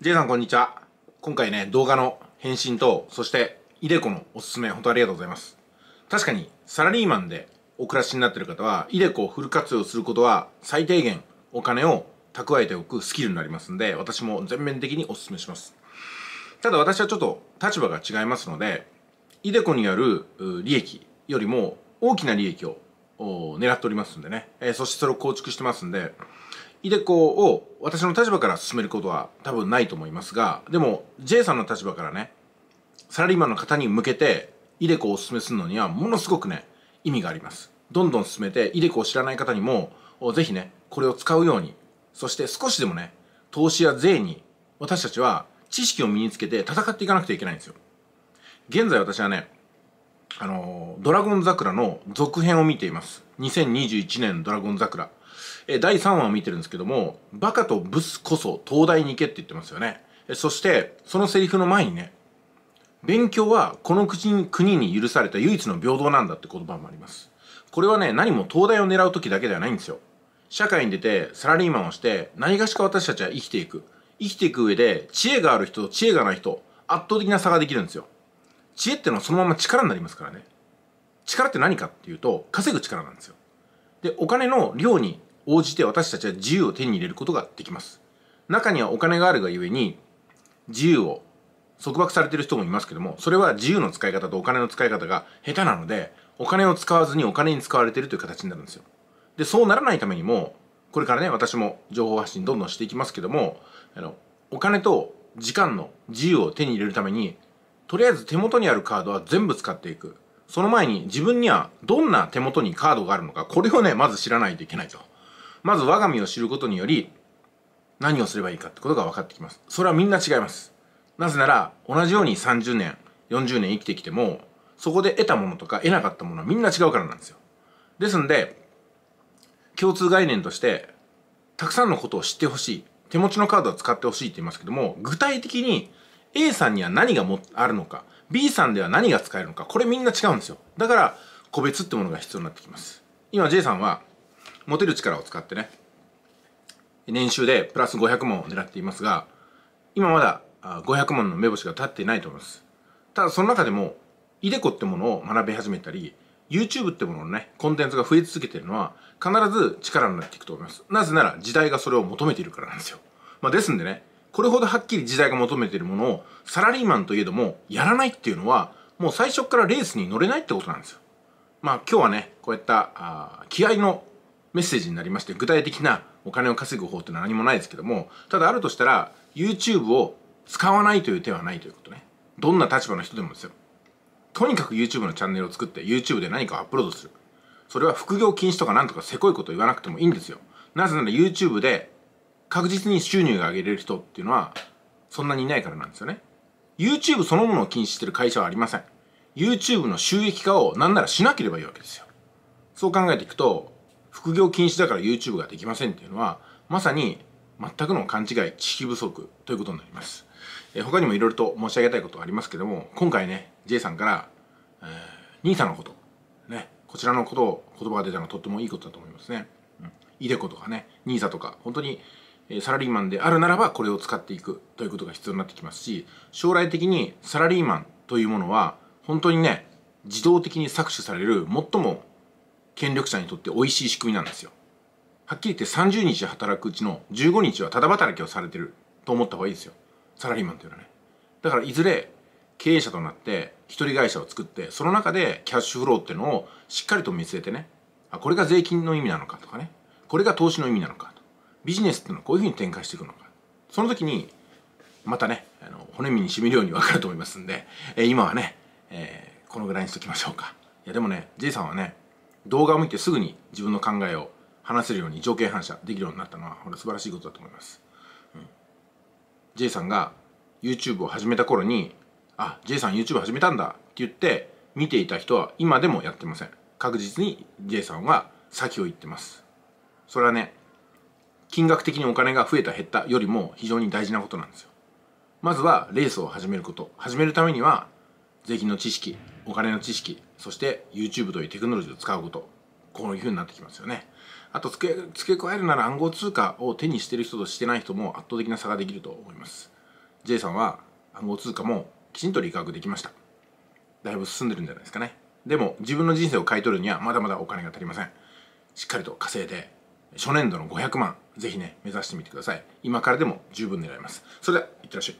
J さんこんにちは今回ね動画の返信とそしてイデコのおすすめ本当ありがとうございます確かにサラリーマンでお暮らしになってる方はイデコをフル活用することは最低限お金を蓄えておくスキルになりますんで私も全面的におすすめしますただ私はちょっと立場が違いますのでイデコによる利益よりも大きな利益を狙っておりますんでね、えー、そしてそれを構築してますんでイデコを私の立場から進めることは多分ないと思いますが、でも J さんの立場からね、サラリーマンの方に向けて、イデコをお勧めするのにはものすごくね、意味があります。どんどん進めて、イデコを知らない方にも、ぜひね、これを使うように、そして少しでもね、投資や税に、私たちは知識を身につけて戦っていかなくてはいけないんですよ。現在私はね、あのー、ドラゴン桜の続編を見ています。2021年ドラゴン桜。え第3話を見てるんですけども、バカとブスこそ東大に行けって言ってますよね。えそして、そのセリフの前にね、勉強はこの国に許された唯一の平等なんだって言葉もあります。これはね、何も東大を狙う時だけではないんですよ。社会に出てサラリーマンをして何がしか私たちは生きていく。生きていく上で知恵がある人と知恵がない人、圧倒的な差ができるんですよ。知恵ってのはそのまま力になりますからね。力って何かっていうと、稼ぐ力なんですよ。で、お金の量に応じて私たちは自由を手に入れることができます。中にはお金があるがゆえに、自由を束縛されてる人もいますけども、それは自由の使い方とお金の使い方が下手なので、お金を使わずにお金に使われてるという形になるんですよ。で、そうならないためにも、これからね、私も情報発信どんどんしていきますけども、あの、お金と時間の自由を手に入れるために、とりあえず手元にあるカードは全部使っていく。その前に自分にはどんな手元にカードがあるのか、これをね、まず知らないといけないと。まず我が身を知ることにより何をすればいいかってことが分かってきますそれはみんな違いますなぜなら同じように30年40年生きてきてもそこで得たものとか得なかったものはみんな違うからなんですよですんで共通概念としてたくさんのことを知ってほしい手持ちのカードを使ってほしいって言いますけども具体的に A さんには何がもあるのか B さんでは何が使えるのかこれみんな違うんですよだから個別ってものが必要になってきます今 J さんは持てる力を使ってね、年収でプラス500問を狙っていますが、今まだ500問の目星が立っていないと思います。ただその中でも、いでこってものを学び始めたり、YouTube ってもののね、コンテンツが増え続けてるのは、必ず力になっていくと思います。なぜなら時代がそれを求めているからなんですよ。まあですんでね、これほどはっきり時代が求めているものを、サラリーマンといえども、やらないっていうのは、もう最初からレースに乗れないってことなんですよ。まあ今日はね、こういった、あ気合のメッセージになりまして具体的なお金を稼ぐ方ってのは何もないですけどもただあるとしたら YouTube を使わないという手はないということねどんな立場の人でもですよとにかく YouTube のチャンネルを作って YouTube で何かをアップロードするそれは副業禁止とかなんとかせこいこと言わなくてもいいんですよなぜなら YouTube で確実に収入が上げれる人っていうのはそんなにいないからなんですよね YouTube そのものを禁止してる会社はありません YouTube の収益化を何ならしなければいいわけですよそう考えていくと副業禁止だから YouTube ができませんっていうのは、まさに全くの勘違い、知識不足ということになります。えー、他にもいろいろと申し上げたいことはありますけども、今回ね、J さんから、えー、兄さんのこと、ね、こちらのことを言葉が出たのはとってもいいことだと思いますね。うん、イデコとかね、ニーサとか、本当にサラリーマンであるならばこれを使っていくということが必要になってきますし、将来的にサラリーマンというものは、本当にね、自動的に搾取される最も権力者にとって美味しい仕組みなんですよはっきり言って30日働くうちの15日はただ働きをされてると思った方がいいですよサラリーマンというのはねだからいずれ経営者となって一人会社を作ってその中でキャッシュフローっていうのをしっかりと見据えてねあこれが税金の意味なのかとかねこれが投資の意味なのかとビジネスっていうのはこういうふうに展開していくのかその時にまたねあの骨身にしみるように分かると思いますんで、え今はね、えー、このぐらいにしときましょうかいやでもね J さんはね動画を見てすぐに自分の考えを話せるように条件反射できるようになったのはこれ素晴らしいことだと思います、うん、J さんが YouTube を始めた頃にあ J さん YouTube 始めたんだって言って見ていた人は今でもやってません確実に J さんは先を行ってますそれはね金額的にお金が増えた減ったよりも非常に大事なことなんですよまずはレースを始めること始めるためには税金の知識お金の知識そして YouTube というテクノロジーを使うことこういうふうになってきますよねあと付け付け加えるなら暗号通貨を手にしてる人としてない人も圧倒的な差ができると思います J さんは暗号通貨もきちんと理学できましただいぶ進んでるんじゃないですかねでも自分の人生を買い取るにはまだまだお金が足りませんしっかりと稼いで初年度の500万ぜひね目指してみてください今からでも十分狙いますそれではいってらっしゃい